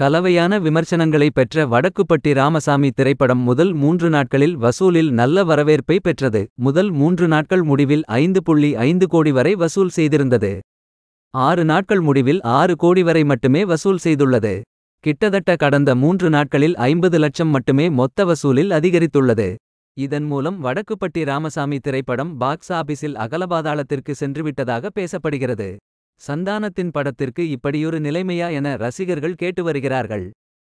கலவையான விமர்சனங்களை பெற்ற வடக்குப்பட்டி ராமசாமி திரைப்படம் முதல் மூன்று நாட்களில் வசூலில் நல்ல வரவேற்பை பெற்றது முதல் மூன்று நாட்கள் முடிவில் ஐந்து புள்ளி ஐந்து கோடி வரை வசூல் செய்திருந்தது ஆறு நாட்கள் முடிவில் ஆறு கோடி வரை மட்டுமே வசூல் செய்துள்ளது கிட்டத்தட்ட கடந்த மூன்று நாட்களில் ஐம்பது லட்சம் மட்டுமே மொத்த வசூலில் அதிகரித்துள்ளது இதன் மூலம் வடக்குப்பட்டி ராமசாமி திரைப்படம் பாக்ஸ் ஆபீஸில் அகலபாதாளத்திற்கு சென்றுவிட்டதாக பேசப்படுகிறது சந்தானத்தின் படத்திற்கு இப்படியொரு நிலைமையா என ரசிகர்கள் கேட்டு வருகிறார்கள்.